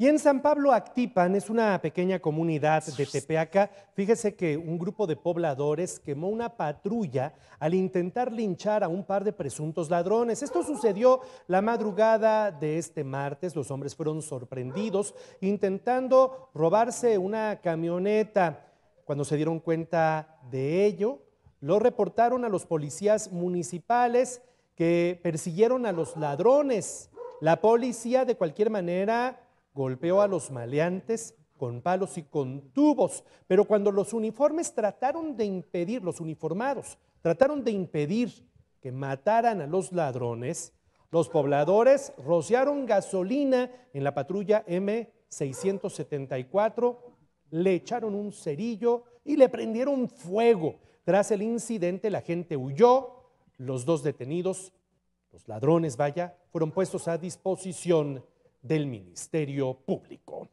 Y en San Pablo Actipan es una pequeña comunidad de Tepeaca. Fíjese que un grupo de pobladores quemó una patrulla al intentar linchar a un par de presuntos ladrones. Esto sucedió la madrugada de este martes. Los hombres fueron sorprendidos intentando robarse una camioneta. Cuando se dieron cuenta de ello, lo reportaron a los policías municipales que persiguieron a los ladrones. La policía de cualquier manera Golpeó a los maleantes con palos y con tubos, pero cuando los uniformes trataron de impedir, los uniformados trataron de impedir que mataran a los ladrones, los pobladores rociaron gasolina en la patrulla M674, le echaron un cerillo y le prendieron fuego. Tras el incidente la gente huyó, los dos detenidos, los ladrones, vaya, fueron puestos a disposición del Ministerio Público.